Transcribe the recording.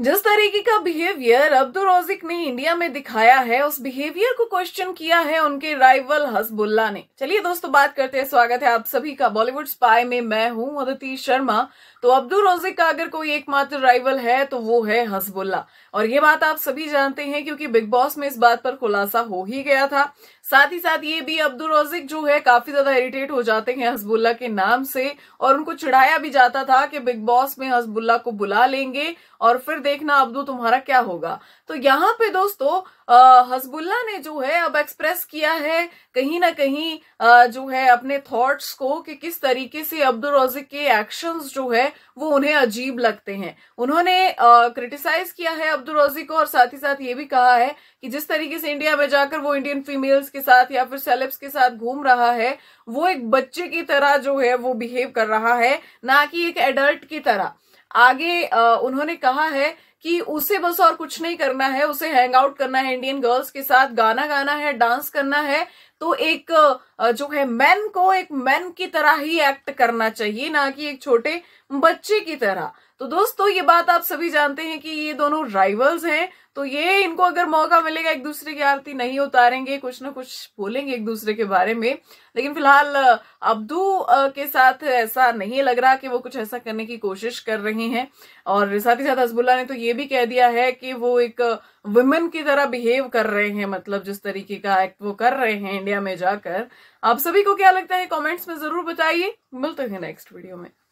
जिस तरीके का बिहेवियर अब्दुल रोजिक ने इंडिया में दिखाया है उस बिहेवियर को क्वेश्चन किया है उनके राइवल हसबुल्ला ने चलिए दोस्तों बात करते हैं स्वागत है आप सभी का बॉलीवुड स्पाई में मैं हूं अदिति शर्मा तो अब्दुल रोजिक का अगर कोई एकमात्र राइवल है तो वो है हसबुल्ला और ये बात आप सभी जानते हैं क्योंकि बिग बॉस में इस बात पर खुलासा हो ही गया था साथ ही साथ ये भी अब्दुल रोजिक जो है काफी ज्यादा इरिटेट हो जाते हैं हसबुल्ला के नाम से और उनको चिढ़ाया भी जाता था कि बिग बॉस में हसबुल्ला को बुला लेंगे और फिर देखना अब दो तो तुम्हारा क्या होगा तो यहाँ पे दोस्तों हजबुल्ला ने जो है अब एक्सप्रेस किया है कहीं ना कहीं आ, जो है अपने थॉट्स को कि किस तरीके से अब्दुल रोजिक के एक्शंस जो है वो उन्हें अजीब लगते हैं उन्होंने क्रिटिसाइज किया है अब्दुल रोजिक को और साथ ही साथ ये भी कहा है कि जिस तरीके से इंडिया में जाकर वो इंडियन फीमेल्स के साथ या फिर सेलेब्स के साथ घूम रहा है वो एक बच्चे की तरह जो है वो बिहेव कर रहा है ना कि एक एडल्ट की तरह आगे उन्होंने कहा है कि उसे बस और कुछ नहीं करना है उसे हैंग आउट करना है इंडियन गर्ल्स के साथ गाना गाना है डांस करना है तो एक जो है मैन को एक मैन की तरह ही एक्ट करना चाहिए ना कि एक छोटे बच्चे की तरह तो दोस्तों ये बात आप सभी जानते हैं कि ये दोनों राइवल्स हैं तो ये इनको अगर मौका मिलेगा एक दूसरे की आरती नहीं उतारेंगे कुछ ना कुछ बोलेंगे एक दूसरे के बारे में लेकिन फिलहाल अब्दू के साथ ऐसा नहीं लग रहा कि वो कुछ ऐसा करने की कोशिश कर रहे हैं और साथ ही साथ हजबुल्ला ने तो ये भी कह दिया है कि वो एक वुमेन की तरह बिहेव कर रहे हैं मतलब जिस तरीके का एक्ट वो कर रहे हैं इंडिया में जाकर आप सभी को क्या लगता है कॉमेंट्स में जरूर बताइए मिलते हैं नेक्स्ट वीडियो में